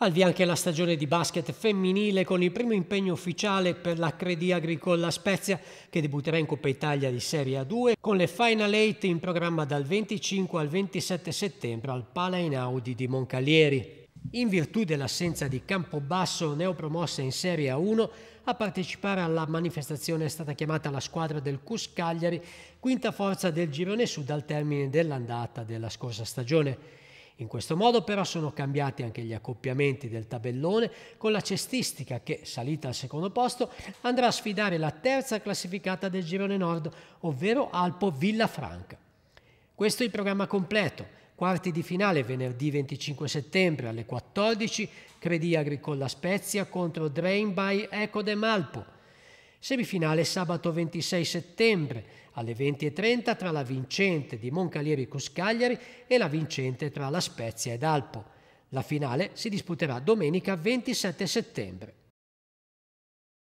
Al via anche la stagione di basket femminile con il primo impegno ufficiale per la Credi Agricola Spezia che debutterà in Coppa Italia di Serie A2 con le Final Eight in programma dal 25 al 27 settembre al Palainaudi di Moncalieri. In virtù dell'assenza di Campobasso neopromossa in Serie A1, a partecipare alla manifestazione è stata chiamata la squadra del Cus Cagliari, quinta forza del girone sud al termine dell'andata della scorsa stagione. In questo modo però sono cambiati anche gli accoppiamenti del tabellone con la cestistica che, salita al secondo posto, andrà a sfidare la terza classificata del girone nord, ovvero Alpo Villafranca. Questo è il programma completo. Quarti di finale venerdì 25 settembre alle 14, Credi Agricola Spezia contro Drain by Eco de Malpo. Semifinale sabato 26 settembre alle 20.30 tra la vincente di Moncalieri Cuscagliari e la vincente tra La Spezia ed Alpo. La finale si disputerà domenica 27 settembre.